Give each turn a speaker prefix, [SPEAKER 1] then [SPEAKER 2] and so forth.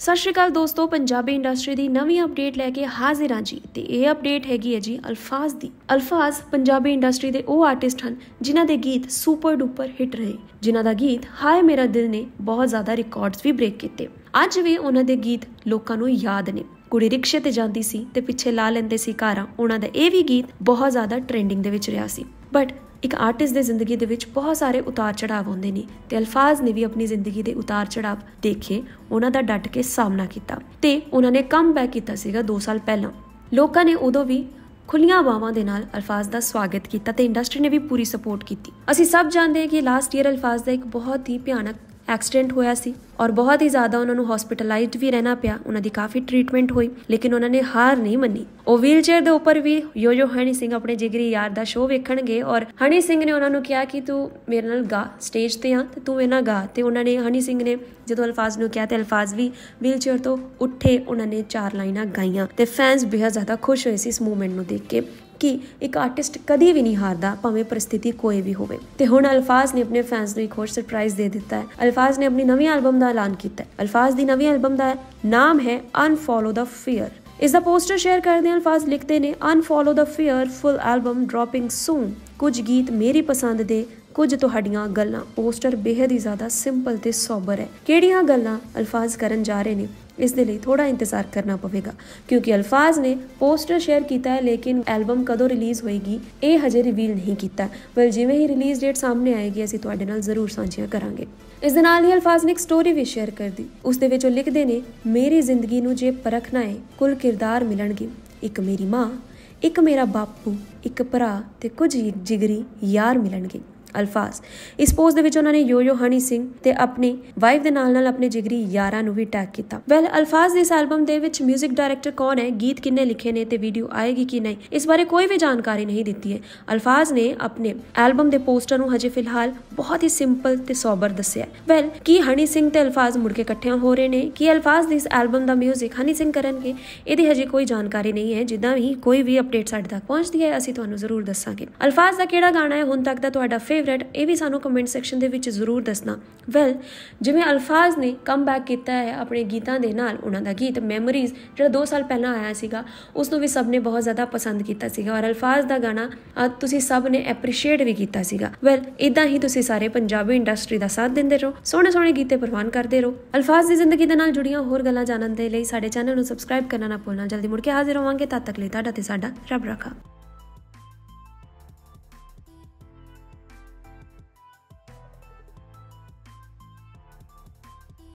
[SPEAKER 1] ਸਤਿ ਸ਼੍ਰੀ ਅਕਾਲ ਦੋਸਤੋ ਪੰਜਾਬੀ ਇੰਡਸਟਰੀ ਦੀ ਨਵੀਂ ਅਪਡੇਟ ਲੈ ਕੇ ਹਾਜ਼ਰ ਹਾਂ ਜੀ ਤੇ ਇਹ ਅਪਡੇਟ ਹੈਗੀ ਹੈ ਜੀ ਅਲਫਾਜ਼ ਦੀ ਅਲਫਾਜ਼ ਪੰਜਾਬੀ ਇੰਡਸਟਰੀ ਦੇ ਉਹ ਆਰਟਿਸਟ ਹਨ ਜਿਨ੍ਹਾਂ ਦੇ ਗੀਤ ਸੁਪਰ ਡੂਪਰ ਹਿੱਟ ਰਹੇ ਜਿਨ੍ਹਾਂ ਦਾ ਗੀਤ ਹਾਏ ਮੇਰਾ ਦਿਲ ਨੇ ਬਹੁਤ ਜ਼ਿਆਦਾ ਰਿਕਾਰਡਸ ਵੀ ਬ੍ਰੇਕ ਕੀਤੇ ਅੱਜ ਵੀ ਉਹਨਾਂ ਦੇ ਗੀਤ ਲੋਕਾਂ ਨੂੰ ਯਾਦ ਨੇ ਕੁੜੀ ਰਿਕਸ਼ੇ ਤੇ ਜਾਂਦੀ ਸੀ ਤੇ ਪਿੱਛੇ ਲਾ ਲੈਂਦੇ ਸੀ ਕਾਰਾਂ ਉਹਨਾਂ ਦਾ ਇਹ ਵੀ ਗੀਤ ਬਹੁਤ ਜ਼ਿਆਦਾ ਟ੍ਰੈਂਡਿੰਗ ਦੇ ਵਿੱਚ ਰਿਹਾ ਸੀ ਬਟ ਇੱਕ ਆਰਟਿਸਟ ਦੇ ਜ਼ਿੰਦਗੀ ਦੇ ਵਿੱਚ ਬਹੁਤ ਸਾਰੇ ਉਤਾਰ ਚੜਾਵ ਹੁੰਦੇ ਨੇ ਤੇ ਅਲਫਾਜ਼ ਨੇ ਵੀ ਆਪਣੀ ਜ਼ਿੰਦਗੀ ਦੇ ਉਤਾਰ ਚੜਾਵ ਦੇਖੇ ਉਹਨਾਂ ਦਾ ਡਟ ਕੇ ਸਾਹਮਣਾ ਕੀਤਾ ਤੇ ਉਹਨਾਂ ਨੇ ਕਮਬੈਕ ਕੀਤਾ ਸੀਗਾ 2 ਸਾਲ ਪਹਿਲਾਂ ਲੋਕਾਂ ਨੇ ਉਦੋਂ ਵੀ ਖੁੱਲੀਆਂ ਬਾਵਾਂ ਦੇ ਨਾਲ ਅਲਫਾਜ਼ ਦਾ ਸਵਾਗਤ ਕੀਤਾ ਤੇ ਇੰਡਸਟਰੀ ਨੇ ਵੀ ਪੂਰੀ ਸਪੋਰਟ ਕੀਤੀ ਅਸੀਂ ਸਭ ਜਾਣਦੇ ਹਾਂ ਕਿ ਲਾਸਟ ਈਅਰ ਅਲਫਾਜ਼ ਦਾ ਇੱਕ ਬਹੁਤ ਹੀ ਭਿਆਨਕ ਐਕਸੀਡੈਂਟ ਹੋਇਆ ਸੀ ਔਰ ਬਹੁਤ ਹੀ ਜ਼ਿਆਦਾ ਉਹਨਾਂ ਨੂੰ ਹਸਪੀਟਲਾਈਜ਼ਡ ਵੀ ਰਹਿਣਾ ਪਿਆ ਉਹਨਾਂ ਦੀ ਕਾਫੀ ਟ੍ਰੀਟਮੈਂਟ ਹੋਈ ਲੇਕਿਨ ਉਹਨਾਂ ਨੇ ਹਾਰ ਨਹੀਂ ਮੰਨੀ ਉਹ ਵੀਲਚੇਅਰ ਦੇ ਉੱਪਰ ਵੀ ਯੋਯੋ ਹਣੀ ਸਿੰਘ ਆਪਣੇ ਜਿਗਰੀ ਯਾਰ ਦਾ ਸ਼ੋਅ ਵੇਖਣਗੇ ਔਰ ਹਣੀ ਸਿੰਘ ਨੇ ਉਹਨਾਂ ਨੂੰ ਕਿਹਾ ਕਿ ਤੂੰ ਮੇਰੇ ਨਾਲ ਗਾ ਸਟੇਜ ਤੇ ਆ ਤੇ ਤੂੰ ਇਹਨਾਂ ਗਾ ਤੇ ਉਹਨਾਂ ਨੇ ਹਣੀ ਸਿੰਘ ਨੇ ਜਦੋਂ ਅਲਫਾਜ਼ ਨੂੰ ਕਿਹਾ ਤੇ ਅਲਫਾਜ਼ ਵੀ ਵੀਲਚੇਅਰ ਤੋਂ ਉੱਠੇ ਉਹਨਾਂ ਨੇ ਚਾਰ ਲਾਈਨਾਂ ਗਾਈਆਂ ਤੇ ਫੈਨਸ ਬਹੁਤ ਜ਼ਿਆਦਾ ਖੁਸ਼ ਹੋਏ ਸੀ ਇਸ ਮੂਮੈਂਟ ਨੂੰ ਦੇਖ ਕੇ ਕਿ ਇੱਕ ਆਰਟਿਸਟ ਕਦੀ ਵੀ ਨਹੀਂ ਹਾਰਦਾ ਭਾਵੇਂ ਪ੍ਰਸਥਿਤੀ ਕੋਈ ਵੀ ਹੋਵੇ ਤੇ ਹੁਣ ਅਲਫਾਜ਼ ਨੇ ਆਪਣੇ ਫੈਨਸ ਨੂੰ ਇੱਕ ਹੋਰ ਸਰਪ੍ਰਾਈਜ਼ ਦੇ ਦਿੱਤਾ ਹੈ ਅਲਫਾਜ਼ ਨੇ ਆਪਣੀ ਨਵੀਂ ਐਲਬਮ ਦਾ ਐਲਾਨ ਕੀਤਾ ਹੈ ਅਲਫਾਜ਼ ਦੀ ਨਵੀਂ ਐਲਬਮ ਦਾ ਨਾਮ ਹੈ ਅਨਫੋਲੋ ਦਾ ਫੀਅਰ ਇਸ ਦਾ ਪੋਸਟਰ ਸ਼ੇਅਰ ਕਰਦੇ ਅਲਫਾਜ਼ ਲਿਖਦੇ ਨੇ ਅਨਫੋਲੋ ਦਾ fear full album dropping soon ਕੁਝ ਗੀਤ ਮੇਰੀ ਪਸੰਦ ਦੇ ਕੁਝ ਤੁਹਾਡੀਆਂ ਗੱਲਾਂ ਪੋਸਟਰ ਬੇਹਦ ਹੀ ਜ਼ਿਆਦਾ ਸਿੰਪਲ ਤੇ ਸੋਬਰ ਹੈ ਕਿਹੜੀਆਂ ਗੱਲਾਂ ਅਲਫਾਜ਼ ਕਰਨ ਜਾ ਰਹੇ ਨੇ ਇਸ ਦੇ ਲਈ ਥੋੜਾ ਇੰਤਜ਼ਾਰ ਕਰਨਾ ਪਵੇਗਾ ਕਿਉਂਕਿ ਅਲਫਾਜ਼ ਨੇ ਪੋਸਟਰ ਸ਼ੇਅਰ ਕੀਤਾ ਹੈ ਲੇਕਿਨ ਐਲਬਮ ਕਦੋਂ ਰਿਲੀਜ਼ ਹੋਏਗੀ ਇਹ ਹਜੇ ਰਿਵੀਲ ਨਹੀਂ ਕੀਤਾ ਪਰ ਜਿਵੇਂ ਹੀ ਰਿਲੀਜ਼ ਡੇਟ ਸਾਹਮਣੇ ਆਏਗੀ ਅਸੀਂ ਤੁਹਾਡੇ ਨਾਲ ਜ਼ਰੂਰ ਸਾਂਝੀਆਂ ਕਰਾਂਗੇ ਇਸ ਦੇ ਨਾਲ ਹੀ ਅਲਫਾਜ਼ ਨੇ ਇੱਕ ਸਟੋਰੀ ਵੀ ਸ਼ੇਅਰ ਕਰ ਦੀ ਉਸ ਦੇ ਵਿੱਚ ਉਹ ਲਿਖਦੇ ਨੇ ਮੇਰੀ ਜ਼ਿੰਦਗੀ ਨੂੰ ਜੇ ਪਰਖਣਾ ਹੈ ਕੁੱਲ ਕਿਰਦਾਰ ਮਿਲਣਗੇ ਇੱਕ ਮੇਰੀ ਮਾਂ ਇੱਕ ਮੇਰਾ ਬਾਪੂ ਇੱਕ ਭਰਾ ਤੇ ਕੁਝ ਜਿਗਰੀ ਯਾਰ ਮਿਲਣਗੇ ਅਲਫਾਜ਼ ਇਸ ਪੋਸਟ ਦੇ ਵਿੱਚ ਉਹਨਾਂ ਨੇ ਯੋਯੋ ਹਨੀ ਸਿੰਘ ਤੇ ਆਪਣੀ ਵਾਈਫ ਦੇ ਨਾਲ ਨਾਲ ਆਪਣੇ ਜਿਗਰੀ ਯਾਰਾਂ ਨੂੰ ਵੀ ਟੈਗ ਕੀਤਾ ਵੈਲ ਅਲਫਾਜ਼ ਦੇ ਇਸ ਐਲਬਮ ਦੇ ਵਿੱਚ 뮤직 ਡਾਇਰੈਕਟਰ ਕੌਣ ਹੈ ਗੀਤ ਕਿੰਨੇ ਲਿਖੇ ਨੇ ਤੇ ਵੀਡੀਓ ਆਏਗੀ ਕਿ ਨਹੀਂ ਇਸ ਬਾਰੇ ਕੋਈ ਵੀ ਜਾਣਕਾਰੀ ਨਹੀਂ ਦਿੱਤੀ ਹੈ ਅਲਫਾਜ਼ ਨੇ ਆਪਣੇ ਐਲਬਮ ਦੇ ਪੋਸਟਰ ਨੂੰ ਹਜੇ ਫਿਲਹਾਲ ਬਹੁਤ ਹੀ ਸਿੰਪਲ ਤੇ ਸੋਬਰ ਦੱਸਿਆ ਵੈਲ ਕੀ ਹਨੀ ਸਿੰਘ ਤੇ ਅਲਫਾਜ਼ ਮੁੜ ਕੇ ਇਕੱਠੇ ਹੋ ਰਹੇ ਨੇ ਕੀ ਅਲਫਾਜ਼ ਦੇ ਇਸ ਐਲਬਮ ਦਾ 뮤직 ਹਨੀ ਸਿੰਘ ਕਰਨਗੇ ਇਹਦੀ ਹਜੇ ਕੋਈ ਜਾਣਕਾਰੀ ਨਹੀਂ ਹੈ ਜਿੱਦਾਂ ਵੀ ਕੋਈ ਵੀ ਅਪਡੇਟ ਸਾਡੇ ਤੱਕ ਪਹੁੰਚਦੀ ਹੈ ਅਸੀਂ ਤੁਹਾਨੂੰ ਜ਼ਰੂਰ ਦੱਸਾਂਗੇ ਅਲਫਾਜ਼ ਦਾ ਕਿਹੜਾ ਗਾਣਾ ਹੈ ਹੁਣ ਤੱਕ ਦਾ ਤੁਹਾਡਾ ਫੇਵਰਿਟ ਇਹ ਵੀ ਸਾਨੂੰ ਕਮੈਂਟ ਸੈਕਸ਼ਨ ਦੇ ਵਿੱਚ ਜ਼ਰੂਰ ਦੱਸਣਾ ਵੈਲ ਜਿਵੇਂ ਅਲਫਾਜ਼ ਨੇ ਕਮਬੈਕ ਕੀਤਾ ਹੈ ਆਪਣੇ ਗੀਤਾਂ ਦੇ ਨਾਲ ਉਹਨਾਂ ਦਾ ਗੀਤ ਮੈਮਰੀਜ਼ ਜਿਹੜਾ 2 ਸਾਲ ਪਹਿਲਾਂ ਆਇਆ ਸੀਗਾ ਉਸ ਨੂੰ ਵੀ ਸਭ ਨੇ ਬਹੁਤ ਜ਼ਿਆਦਾ ਪਸੰਦ ਕੀਤਾ ਸੀਗਾ ਔਰ ਅਲਫਾਜ਼ ਦਾ ਗਾਣਾ ਤੁਸੀਂ ਸਭ ਨੇ ਐਪਰੀਸ਼ੀਏਟ ਵੀ ਕੀਤਾ ਸੀਗਾ ਵੈਲ ਇਦਾਂ ਹੀ ਤੁਸੀਂ ਸਾਰੇ ਪੰਜਾਬੀ ਇੰਡਸਟਰੀ ਦਾ ਸਾਥ ਦਿੰਦੇ ਰਹੋ ਸੋਹਣੇ ਸੋਹਣੇ ਗੀਤੇ ਪ੍ਰਵਾਨ ਕਰਦੇ ਰਹੋ ਅਲਫਾਜ਼ ਦੀ ਜ਼ਿੰਦਗੀ ਦੇ ਨਾਲ ਜੁੜੀਆਂ ਹੋਰ ਗੱਲਾਂ ਜਾਣਨ ਦੇ ਲਈ ਸਾਡੇ ਚੈਨਲ ਨੂੰ ਸਬਸਕ੍ਰਾਈਬ ਕਰਨਾ ਨਾ ਭੁੱਲਣਾ ਜਲਦੀ ਮੁੜ ਕੇ ਹਾਜ਼ਰ ਹੋਵਾਂਗੇ ਤਦ ਤੱਕ ਲਈ ਤੁਹਾਡਾ ਤੇ ਸਾਡਾ ਰੱਬ ਰੱਖਾ